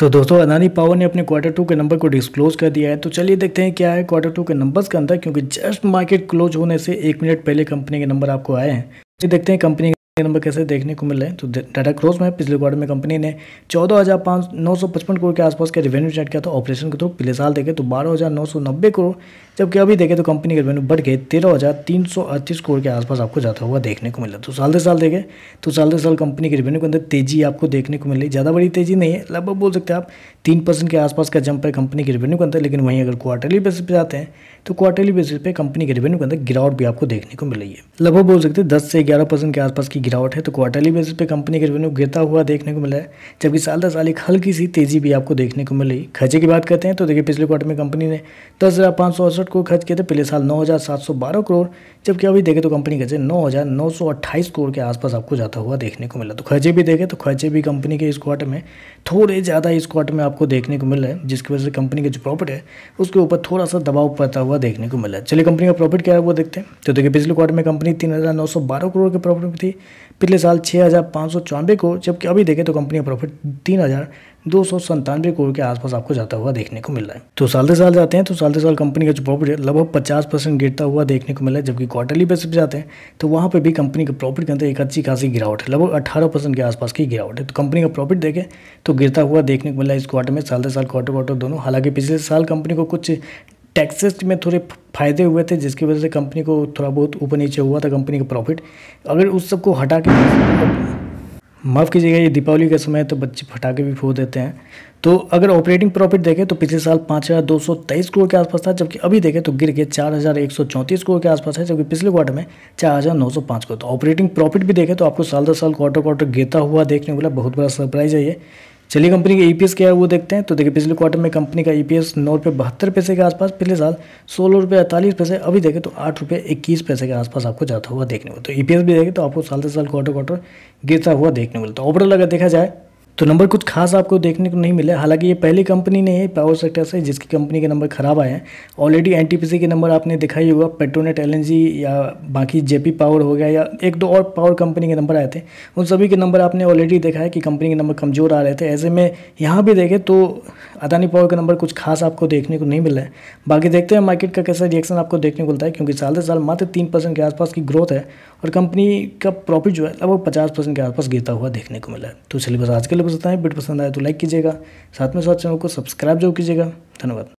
तो दोस्तों अदानी पावर ने अपने क्वार्टर टू के नंबर को डिस्क्लोज कर दिया है तो चलिए देखते हैं क्या है क्वार्टर टू के नंबर्स के अंदर क्योंकि जस्ट मार्केट क्लोज होने से एक मिनट पहले कंपनी के नंबर आपको आए हैं देखते हैं कंपनी नंबर कैसे देखने को मिल रहे हैं तो डाटा क्लोज में पिछले क्वार्टर में कंपनी ने चौदह हज़ार पाँच नौ सौ पचपन करोड़ के आसपास का रेवेन्यू जनरेट किया था ऑपरेशन के थ्रू पिछले साल देखे तो बारह हज़ार नौ सौ नब्बे करोड़ जबकि अभी देखें तो कंपनी के रेवेन्यू बढ़ गए तेरह हज़ार तीन सौ अड़तीस करोड़ के आसपास आपको जाता हुआ देखने को मिला तो साल दर साल देखे तो साल दर साल कंपनी के रेवेन्यू के अंदर तेजी आपको देखने को मिल रही ज़्यादा बड़ी तेजी नहीं है लगभग बोल सकते आप तीन परसेंट के आसपास का जंप है कंपनी के रेवेन्यू के अंदर लेकिन वहीं अगर क्वार्टरली बेसिस पे जाते हैं तो क्वार्टरली बेसिस पे कंपनी के रेवेन्यू के अंदर गिरावट भी आपको देखने को मिल रही है लगभग बोल सकते हैं दस से ग्यारह परसेंट के आसपास की गिरावट है तो क्वार्टरली बेसिस पे कंपनी का रेवेन्यू गिरता हुआ देखने को मिला है जबकि साल दर साल एक हल्की सी तेजी भी आपको देखने को मिली खर्चे की बात करते हैं तो देखिए पिछले क्वार्टर में कंपनी ने दस हज़ार पाँच सौ अड़सठ करोड़ खर्च किए थे पिछले साल नौ हज़ार सात सौ बारह करोड़ जबकि अभी देखें तो कंपनी खर्चे नौ हज़ार नौ सौ अट्ठाईस करोड़ के आसपास आपको जाता हुआ देखने को मिला तो खर्चे भी देखें तो खर्चे भी कंपनी के इस क्वार्टर में थोड़े ज़्यादा इस क्वार्टर में आपको देखने को मिल रहे है जिसकी वजह से कंपनी का जो प्रॉफिट है उसके ऊपर थोड़ा सा दबाव पड़ता हुआ देखने को मिला है चलिए कंपनी का प्रॉफिट क्या है वो देखते हैं तो देखिए पिछले क्वार्टर में कंपनी तीन हज़ार नौ सौ बारह करोड़ के प्रॉफिट में थी पिछले साल छः हज़ार पाँच सौ चौनबे को जबकि अभी देखें तो कंपनी का प्रॉफिट तीन हज़ार दो सौ संतानवे करोड़ के आसपास आपको जाता हुआ देखने को मिल रहा है तो साल दर साल जाते हैं तो साल दर साल कंपनी का जो प्रॉफिट है लगभग पचास परसेंट गिरता हुआ देखने को मिला है जबकि क्वार्टरली बेसिस पे जाते हैं तो वहाँ पे भी कंपनी के प्रॉफिट के अंदर एक अच्छी खासी गिरावट है लगभग अठारह परसेंट के आसपास की गिरावट है तो कंपनी का प्रॉफिट देखें तो गिरता हुआ देखने को मिला इस क्वार्टर में साल दर साल क्वार्टर क्वार्टर दोनों हालांकि पिछले साल कंपनी को कुछ टैक्सेस में थोड़े फायदे हुए थे जिसकी वजह से कंपनी को थोड़ा बहुत ऊपर नीचे हुआ था कंपनी का प्रॉफिट अगर उस सबको हटा के माफ़ कीजिएगा ये दीपावली का समय है तो बच्चे फटाके भी फोड़ देते हैं तो अगर ऑपरेटिंग प्रॉफिट देखें तो पिछले साल पाँच हज़ार दो सौ तेईस करोड़ के आसपास था जबकि अभी देखें तो गिर के चार हज़ार एक सौ चौंतीस करोड़ के आसपास है जबकि पिछले क्वार्टर में चार हज़ार नौ सौ पाँच करोड़ तो ऑपरेटिंग प्रॉफिट भी देखें तो आपको साल दर साल क्वार्टर क्वार्टर गिरता हुआ देखने को मिला बहुत बड़ा सरप्राइज है ये चलिए कंपनी का ईपीएस क्या है वो देखते हैं तो देखिए पिछले क्वार्टर में कंपनी का ईपीएस e नौ रुपये बहत्तर पैसे के आसपास पिछले साल सोलह रुपये अड़तालीस पैसे अभी देखें तो आठ रुपये इक्कीस पैसे के आसपास आपको जाता हुआ देखने को तो ईपीएस e भी देखें तो आपको साल से साल क्वार्टर क्वार्टर गिरता हुआ देखने को मिलता है ओवरऑल अगर देखा जाए तो नंबर कुछ खास आपको देखने को नहीं मिला हालांकि ये पहली कंपनी नहीं है पावर सेक्टर से जिसकी कंपनी के नंबर खराब आए हैं ऑलरेडी एन के नंबर आपने दिखाई होगा पेट्रोनेट एल या बाकी जेपी पावर हो गया या एक दो और पावर कंपनी के नंबर आए थे उन सभी के नंबर आपने ऑलरेडी देखा है कि कंपनी के नंबर कमज़ोर आ रहे थे ऐसे में यहाँ भी देखें तो अदानी पावर का नंबर कुछ खास आपको देखने को नहीं मिला है बाकी देखते हैं मार्केट का कैसा रिएक्शन आपको देखने को मिलता है क्योंकि साल से साल मात्र तीन के आसपास की ग्रोथ है और कंपनी का प्रॉफिट जो है लगभग पचास के आसपास गिरता हुआ देखने को मिला है तो चलिए बस आज के पहले है वीडियो पसंद आए तो लाइक कीजिएगा साथ में साथ चैनल को सब्सक्राइब जरूर कीजिएगा धन्यवाद